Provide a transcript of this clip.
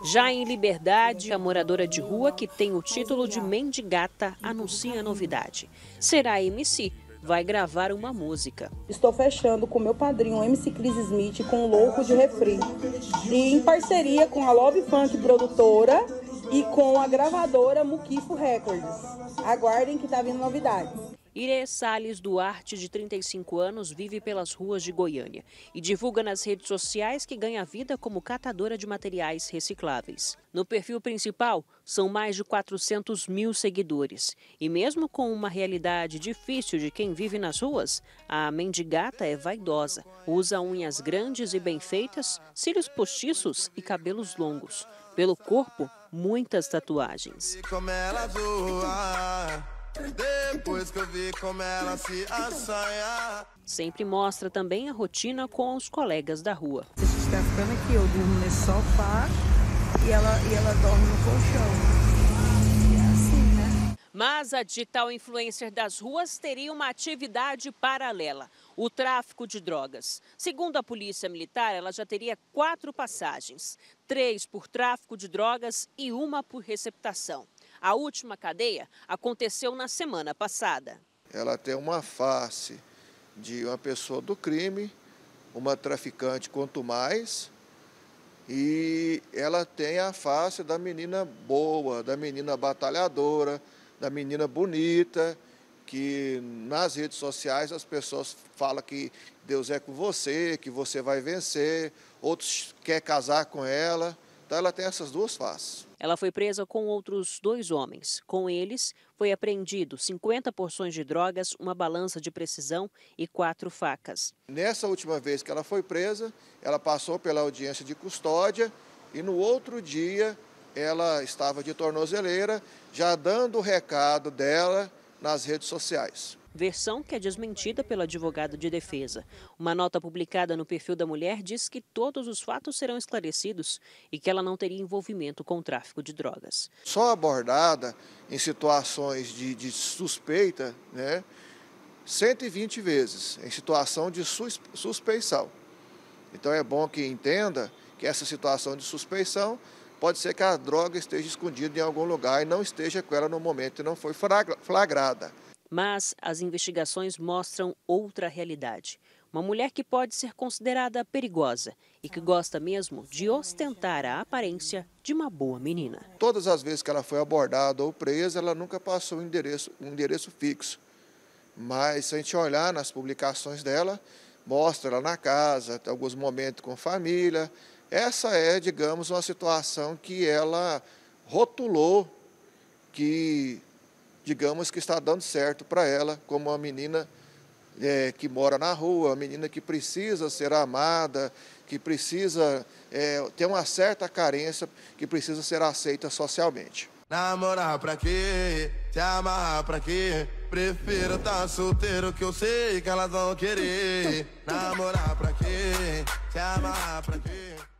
Já em liberdade, a moradora de rua que tem o título de mendigata anuncia a novidade. Será MC, vai gravar uma música. Estou fechando com meu padrinho MC Chris Smith com Louco de Refri. E em parceria com a Love Funk produtora e com a gravadora Mukifo Records. Aguardem que tá vindo novidades. Irê Salles Duarte, de 35 anos, vive pelas ruas de Goiânia e divulga nas redes sociais que ganha vida como catadora de materiais recicláveis. No perfil principal, são mais de 400 mil seguidores. E mesmo com uma realidade difícil de quem vive nas ruas, a mendigata é vaidosa, usa unhas grandes e bem feitas, cílios postiços e cabelos longos. Pelo corpo, muitas tatuagens. Depois que eu vi como ela se assanha. Sempre mostra também a rotina com os colegas da rua. A gente tá ficando aqui, eu durmo nesse sofá e ela, e ela dorme no colchão. É assim, né? Mas a digital influencer das ruas teria uma atividade paralela, o tráfico de drogas. Segundo a Polícia Militar, ela já teria quatro passagens: três por tráfico de drogas e uma por receptação. A última cadeia aconteceu na semana passada. Ela tem uma face de uma pessoa do crime, uma traficante quanto mais, e ela tem a face da menina boa, da menina batalhadora, da menina bonita, que nas redes sociais as pessoas falam que Deus é com você, que você vai vencer, outros quer casar com ela. Então ela tem essas duas faces. Ela foi presa com outros dois homens. Com eles, foi apreendido 50 porções de drogas, uma balança de precisão e quatro facas. Nessa última vez que ela foi presa, ela passou pela audiência de custódia e no outro dia ela estava de tornozeleira, já dando o recado dela nas redes sociais versão que é desmentida pelo advogado de defesa. Uma nota publicada no perfil da mulher diz que todos os fatos serão esclarecidos e que ela não teria envolvimento com o tráfico de drogas. Só abordada em situações de, de suspeita, né, 120 vezes, em situação de sus, suspeição. Então é bom que entenda que essa situação de suspeição pode ser que a droga esteja escondida em algum lugar e não esteja com ela no momento e não foi flagrada. Mas as investigações mostram outra realidade. Uma mulher que pode ser considerada perigosa e que gosta mesmo de ostentar a aparência de uma boa menina. Todas as vezes que ela foi abordada ou presa, ela nunca passou um endereço, um endereço fixo. Mas se a gente olhar nas publicações dela, mostra ela na casa, alguns momentos com família. Essa é, digamos, uma situação que ela rotulou que digamos que está dando certo para ela, como uma menina é, que mora na rua, uma menina que precisa ser amada, que precisa é, ter uma certa carência, que precisa ser aceita socialmente. Namorar pra quê? Se amarrar pra quê? Prefiro tá solteiro que eu sei que elas vão querer. Namorar pra quê? Se amarrar pra quê?